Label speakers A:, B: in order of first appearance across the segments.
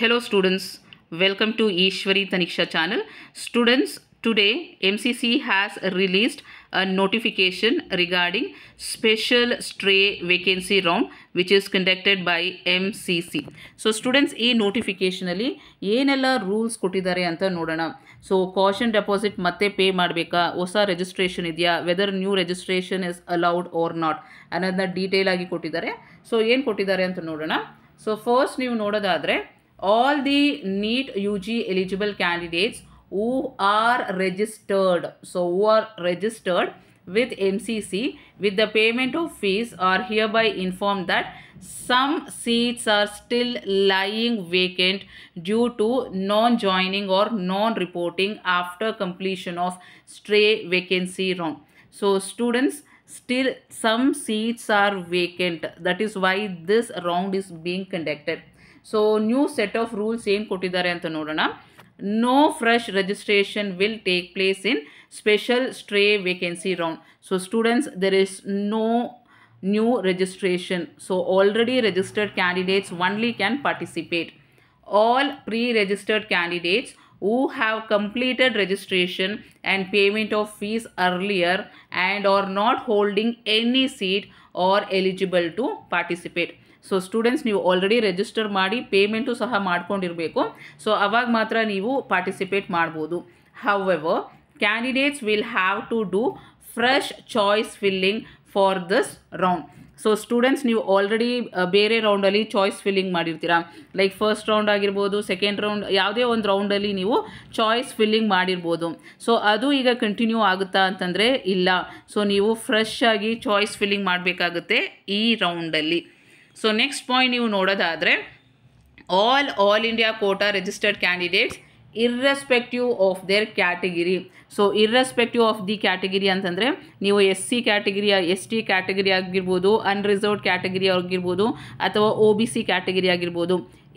A: Hello students, welcome to Ishwari Taniksha channel. Students, today MCC has released a notification regarding special stray vacancy ROM which is conducted by MCC. So students, e notification ali, yenella rules kutidare anta nodana. So caution deposit matte pay maadbeka, osa registration idhya, whether new registration is allowed or not. Another detail agi kutidare. So yen kutidare anta nodana. So first new nodada adre. all the NEET UG eligible candidates who are registered so who are registered with MCC with the payment of fees are hereby informed that some seats are still lying vacant due to non-joining or non-reporting after completion of stray vacancy round. So students still some seats are vacant that is why this round is being conducted. So new set of rules ಏನು ಕೊಟ್ಟಿದ್ದಾರೆ ಅಂತ ನೋಡೋಣ no fresh registration will take place in special stray vacancy round so students there is no new registration so already registered candidates only can participate all pre-registered candidates who have completed registration and payment of fees earlier and are not holding any seat are eligible to participate. So students ನೀವು already register ಮಾಡಿ payment ಸಹ ಮಾಡ್ಕೊಂಡಿರಬೇಕು so ಅವಾಗ ಮಾತ್ರ ನೀವು participate ಮಾಡ್ಬೋದು however candidates will have to do fresh choice filling for this round so students ನೀವು already uh, ಬೇರೆ ರೌಂಡಲ್ಲಿ ಚಾಯ್ಸ್ ಫಿಲ್ಲಿಂಗ್ ಮಾಡಿರ್ತೀರಾ ಲೈಕ್ ಫಸ್ಟ್ ರೌಂಡ್ ಆಗಿರ್ಬೋದು ಸೆಕೆಂಡ್ ರೌಂಡ್ ಯಾವುದೇ ಒಂದು ರೌಂಡಲ್ಲಿ ನೀವು ಚಾಯ್ಸ್ ಫಿಲ್ಲಿಂಗ್ ಮಾಡಿರ್ಬೋದು ಸೊ ಅದು ಈಗ ಕಂಟಿನ್ಯೂ ಆಗುತ್ತಾ ಅಂತಂದರೆ ಇಲ್ಲ ಸೊ ನೀವು ಫ್ರೆಶ್ ಆಗಿ ಚಾಯ್ಸ್ ಫಿಲ್ಲಿಂಗ್ ಮಾಡಬೇಕಾಗುತ್ತೆ ಈ ರೌಂಡಲ್ಲಿ ಸೊ ನೆಕ್ಸ್ಟ್ ಪಾಯಿಂಟ್ ನೀವು ನೋಡೋದಾದರೆ all all India quota registered candidates irrespective of their category so irrespective of the category ಅಂತಂದರೆ ನೀವು S C category S T category ಆಗಿರ್ಬೋದು ಅನ್ರಿಸರ್ವ್ಡ್ ಕ್ಯಾಟಗಿರಿ ಆಗಿರ್ಬೋದು ಅಥವಾ ಒ ಬಿ ಸಿ ಕ್ಯಾಟಗಿರಿ ಆಗಿರ್ಬೋದು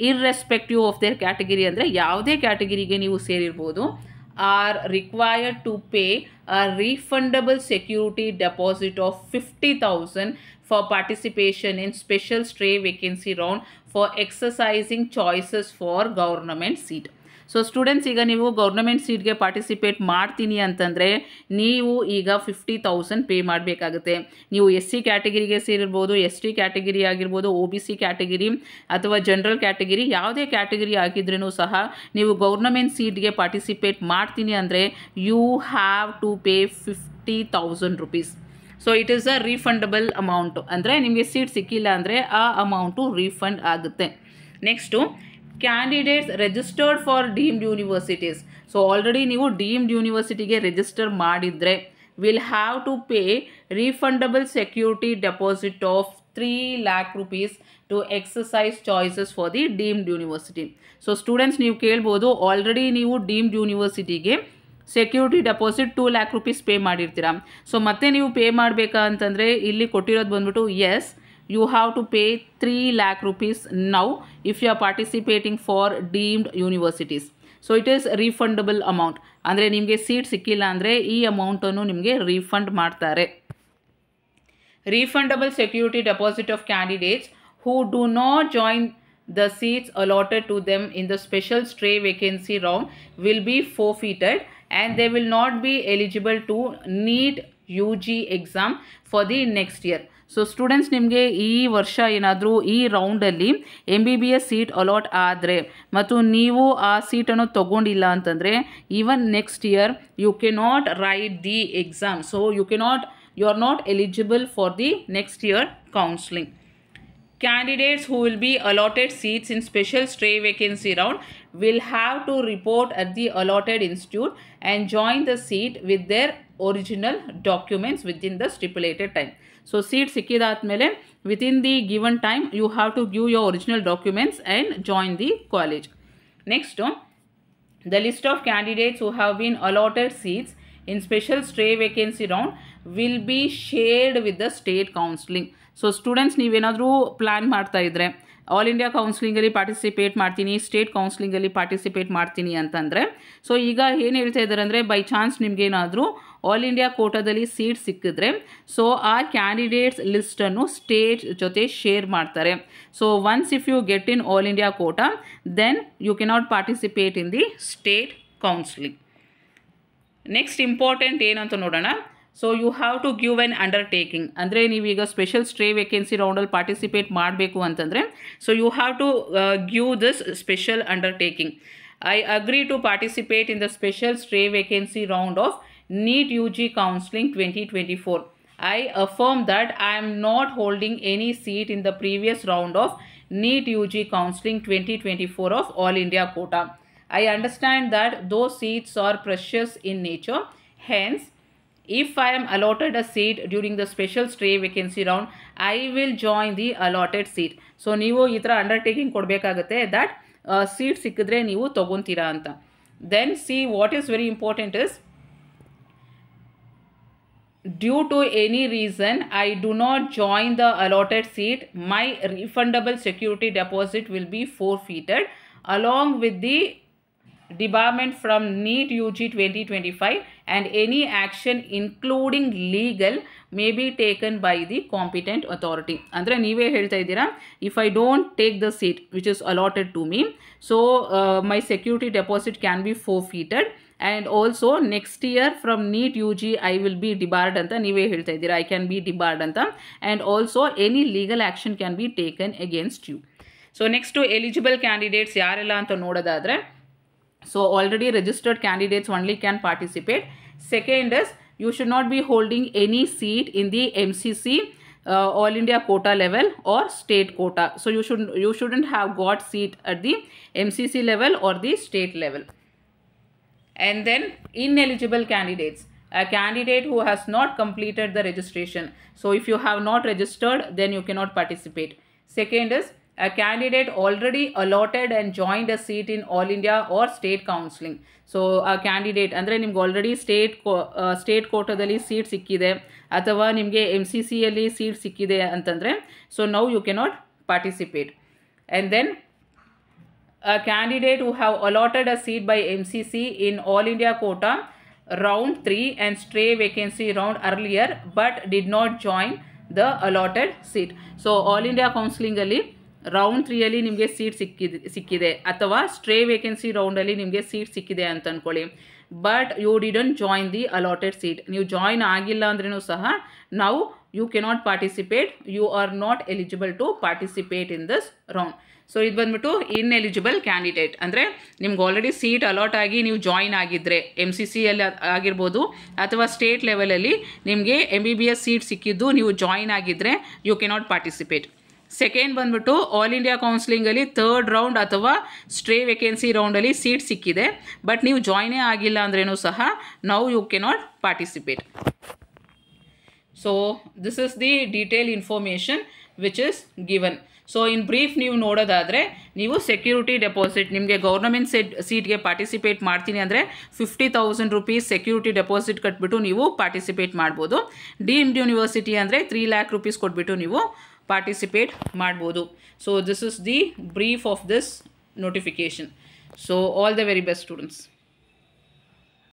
A: ಇರ್ರೆಸ್ಪೆಕ್ಟಿವ್ ಆಫ್ ದೇರ್ ಕ್ಯಾಟಗಿರಿ ಅಂದರೆ ಯಾವುದೇ ಕ್ಯಾಟಗಿರಿಗೆ ನೀವು ಸೇರಿರ್ಬೋದು are required to pay a refundable security deposit of 50000 for participation in special stray vacancy round for exercising choices for government seat. So students ಈಗ ನೀವು government ಸೀಟ್ಗೆ participate ಮಾಡ್ತೀನಿ ಅಂತಂದರೆ ನೀವು ಈಗ ಫಿಫ್ಟಿ ತೌಸಂಡ್ ಪೇ ಮಾಡಬೇಕಾಗುತ್ತೆ ನೀವು ಎಸ್ ಸಿ ಕ್ಯಾಟಗಿರಿಗೆ ಸೇರಿರ್ಬೋದು ಎಸ್ ಟಿ ಕ್ಯಾಟಗಿರಿ ಆಗಿರ್ಬೋದು ಒ ಬಿ ಸಿ ಕ್ಯಾಟಗಿರಿ ಅಥವಾ ಜನರಲ್ ಕ್ಯಾಟಗಿರಿ ಯಾವುದೇ ಕ್ಯಾಟಗಿರಿ ಆಗಿದ್ರೂ ಸಹ ನೀವು ಗೌರ್ನಮೆಂಟ್ ಸೀಟ್ಗೆ ಪಾರ್ಟಿಸಿಪೇಟ್ ಮಾಡ್ತೀನಿ ಅಂದರೆ you have to pay fifty thousand rupees so it is a refundable amount ಅಂದರೆ ನಿಮಗೆ ಸೀಟ್ ಸಿಕ್ಕಿಲ್ಲ ಅಂದರೆ ಆ ಅಮೌಂಟು ರೀಫಂಡ್ ಆಗುತ್ತೆ next candidates registered for deemed universities so already ನೀವು ಡೀಮ್ಡ್ ಯೂನಿವರ್ಸಿಟಿಗೆ ರಿಜಿಸ್ಟರ್ ಮಾಡಿದರೆ will have to pay refundable security deposit of three lakh rupees to exercise choices for the deemed university so students ನೀವು ಕೇಳ್ಬೋದು already ನೀವು deemed ಯೂನಿವರ್ಸಿಟಿಗೆ security deposit two lakh rupees pay ಮಾಡಿರ್ತೀರಾ so ಮತ್ತೆ ನೀವು ಪೇ ಮಾಡಬೇಕಾ ಅಂತಂದರೆ ಇಲ್ಲಿ ಕೊಟ್ಟಿರೋದು ಬಂದ್ಬಿಟ್ಟು yes you have to pay 3 lakh rupees now if you are participating for deemed universities. So it is refundable amount. Andre nimge seat sikkila andre e amount onu nimge refund maartare. Refundable security deposit of candidates who do not join the seats allotted to them in the special stray vacancy round will be forfeited and they will not be eligible to need UG exam for the next year. So students ನಿಮಗೆ ಈ ವರ್ಷ ಏನಾದರೂ ಈ ರೌಂಡಲ್ಲಿ M B B S seat allot ಆದರೆ ಮತ್ತು ನೀವು ಆ ಸೀಟನ್ನು ತೊಗೊಂಡಿಲ್ಲ ಅಂತಂದರೆ even next year you can not write the exam so you can not you are not eligible for the next year counselling candidates who will be allotted seats in special stray vacancy round will have to report at the allotted institute and join the seat with their original documents within the stipulated time. So, seed sikki daat mele, within the given time, you have to give your original documents and join the college. Next, the list of candidates who have been allotted seats in special stray vacancy round will be shared with the state counselling. So, students ni venadru plan maartta idre. All India Counseling अली participate मारती नी, State Counseling अली participate मारती नी अन्त अन्त अन्त अन्त अन्त अन्त by chance अन्त अन्त ಆಲ್ ಇಂಡಿಯಾ ಕೋಟಾದಲ್ಲಿ ಸೀಟ್ ಸಿಕ್ಕಿದ್ರೆ ಸೊ ಆ ಕ್ಯಾಂಡಿಡೇಟ್ಸ್ ಲಿಸ್ಟನ್ನು ಸ್ಟೇಟ್ ಜೊತೆ ಶೇರ್ ಮಾಡ್ತಾರೆ so once if you get in all India quota then you cannot participate in the state counselling next important ಏನಂತ ನೋಡೋಣ so you have to give an undertaking ಅಂದರೆ ನೀವೀಗ special stray vacancy ರೌಂಡಲ್ಲಿ participate ಮಾಡಬೇಕು ಅಂತಂದರೆ so you have to give this special undertaking I agree to participate in the special stray vacancy round of NEET UG Counseling 2024. I affirm that I am not holding any seat in the previous round of NEET UG Counseling 2024 of All India quota. I understand that those seats are precious in nature. Hence, if I am allotted a seat during the special stray vacancy round, I will join the allotted seat. So, ನೀವು ಈ undertaking undertaking ಕೊಡಬೇಕಾಗತ್ತೆ that seat ಸಿಕ್ಕಿದ್ರೆ ನೀವು ತೊಗೊತೀರಾ ಅಂತ Then see what is very important is due to any reason I do not join the allotted seat, my refundable security deposit will be forfeited along with the debarment from NEET UG 2025 and any action including legal may be taken by the competent authority. ಅಂದರೆ ನೀವೇ ಹೇಳ್ತಾ ಇದ್ದೀರಾ if I don't take the seat which is allotted to me so my my security deposit can be forfeited. And also next year from NEET U G I will be debarred ಅಂತ ನೀವೇ ಹೇಳ್ತಾ ಇದ್ದೀರಾ I can be debarred ಅಂತ and also any legal action can be taken against you so next eligible candidates ಯಾರೆಲ್ಲ ಅಂತ ನೋಡೋದಾದರೆ so already registered candidates only can participate second is you should not be holding any seat in the M C C all India quota level or state quota. So you should you shouldn't have got seat at the MCC level or the state level and then ineligible candidates a candidate who has not completed the registration so if you have not registered then you cannot participate second is a candidate already allotted and joined a seat in all india or state counseling so a candidate ಅಂದರೆ ನಿಮ್ಗೆ state uh, state ಕೋ state ಕೋಟದಲ್ಲಿ seat ಸಿಕ್ಕಿದೆ ಅಥವಾ ನಿಮಗೆ M C ಸಿಯಲ್ಲಿ seat ಸಿಕ್ಕಿದೆ ಅಂತಂದರೆ So now you cannot participate, and then. a candidate who have allotted a seat by C in all India quota round three and stray vacancy round earlier but did not join the allotted seat so all India ಕೌನ್ಸಿಲಿಂಗಲ್ಲಿ round ತ್ರೀಯಲ್ಲಿ ನಿಮಗೆ seat ಸಿಕ್ಕಿದೆ ಸಿಕ್ಕಿದೆ ಅಥವಾ stray vacancy ರೌಂಡಲ್ಲಿ ನಿಮಗೆ seat ಸಿಕ್ಕಿದೆ ಅಂತ ಅಂದ್ಕೊಳ್ಳಿ but you didn't join the allotted seat ನೀವು ಜಾಯಿನ್ ಆಗಿಲ್ಲ ಅಂದ್ರೂ ಸಹ ನಾವು you cannot participate you are not eligible to participate in this round so ಇದು ಬಂದ್ಬಿಟ್ಟು ಇನ್ಎಲಿಜಿಬಲ್ ಕ್ಯಾಂಡಿಡೇಟ್ ಅಂದರೆ ನಿಮ್ಗೆ ಆಲ್ರೆಡಿ ಸೀಟ್ ಅಲಾಟ್ ಆಗಿ ನೀವು ಜಾಯಿನ್ ಆಗಿದ್ದರೆ ಎಮ್ ಸಿ ಸಿಯಲ್ಲಿ ಆಗಿರ್ಬೋದು ಅಥವಾ ಸ್ಟೇಟ್ ಲೆವೆಲಲ್ಲಿ ನಿಮಗೆ M B B S seat ಸಿಕ್ಕಿದ್ದು ನೀವು ಜಾಯಿನ್ ಆಗಿದ್ದರೆ ಯು ಕೆನಾಟ್ ಪಾರ್ಟಿಸಿಪೇಟ್ ಸೆಕೆಂಡ್ ಬಂದ್ಬಿಟ್ಟು ಆಲ್ ಇಂಡಿಯಾ ಕೌನ್ಸಿಲಿಂಗಲ್ಲಿ ಥರ್ಡ್ ರೌಂಡ್ ಅಥವಾ ಸ್ಟ್ರೇ ವೇಕೆನ್ಸಿ ರೌಂಡಲ್ಲಿ ಸೀಟ್ ಸಿಕ್ಕಿದೆ ಬಟ್ ನೀವು ಜಾಯ್ನೇ ಆಗಿಲ್ಲ ಅಂದ್ರೇನು ಸಹ now you cannot participate so this is the detail information which is given so in brief ನೀವು ನೋಡೋದಾದರೆ ನೀವು ಸೆಕ್ಯೂರಿಟಿ ಡೆಪಾಸಿಟ್ ನಿಮಗೆ ಗೌರ್ನಮೆಂಟ್ ಸೆಟ್ ಸೀಟ್ಗೆ ಪಾರ್ಟಿಸಿಪೇಟ್ ಮಾಡ್ತೀನಿ ಅಂದರೆ fifty thousand rupees security deposit ಕಟ್ಬಿಟ್ಟು ನೀವು ಪಾರ್ಟಿಸಿಪೇಟ್ ಮಾಡ್ಬೋದು ಡೀಮ್ಡ್ ಯೂನಿವರ್ಸಿಟಿ ಅಂದರೆ ತ್ರೀ ಲ್ಯಾಕ್ ರುಪೀಸ್ ಕೊಟ್ಬಿಟ್ಟು ನೀವು ಪಾರ್ಟಿಸಿಪೇಟ್ ಮಾಡ್ಬೋದು so this is the brief of this notification so all the very best students